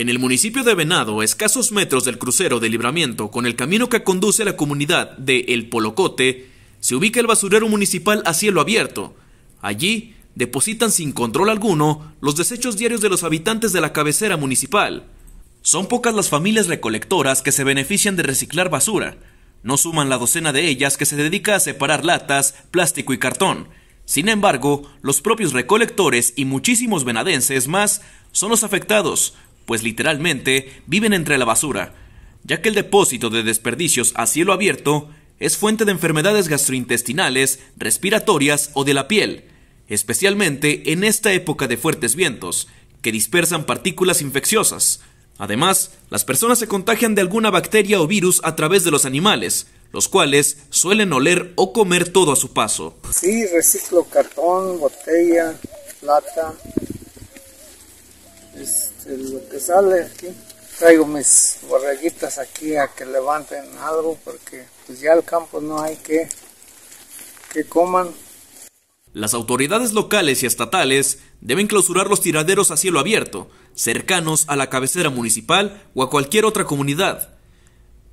En el municipio de Venado, a escasos metros del crucero de libramiento con el camino que conduce a la comunidad de El Polocote, se ubica el basurero municipal a cielo abierto. Allí depositan sin control alguno los desechos diarios de los habitantes de la cabecera municipal. Son pocas las familias recolectoras que se benefician de reciclar basura. No suman la docena de ellas que se dedica a separar latas, plástico y cartón. Sin embargo, los propios recolectores y muchísimos venadenses más son los afectados, pues literalmente viven entre la basura, ya que el depósito de desperdicios a cielo abierto es fuente de enfermedades gastrointestinales, respiratorias o de la piel, especialmente en esta época de fuertes vientos, que dispersan partículas infecciosas. Además, las personas se contagian de alguna bacteria o virus a través de los animales, los cuales suelen oler o comer todo a su paso. Sí, reciclo cartón, botella, plata, este, lo que sale aquí. Traigo mis borreguitas aquí a que levanten algo porque pues, ya el campo no hay que, que coman. Las autoridades locales y estatales deben clausurar los tiraderos a cielo abierto, cercanos a la cabecera municipal o a cualquier otra comunidad.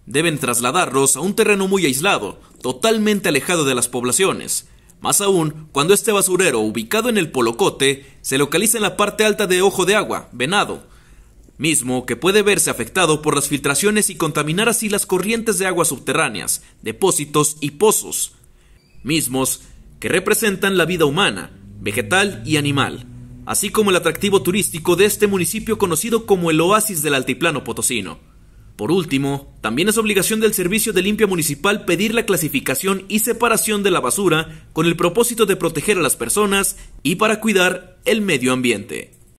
Deben trasladarlos a un terreno muy aislado, totalmente alejado de las poblaciones, más aún, cuando este basurero, ubicado en el Polocote, se localiza en la parte alta de Ojo de Agua, Venado, mismo que puede verse afectado por las filtraciones y contaminar así las corrientes de aguas subterráneas, depósitos y pozos, mismos que representan la vida humana, vegetal y animal, así como el atractivo turístico de este municipio conocido como el Oasis del Altiplano Potosino. Por último, también es obligación del Servicio de Limpia Municipal pedir la clasificación y separación de la basura con el propósito de proteger a las personas y para cuidar el medio ambiente.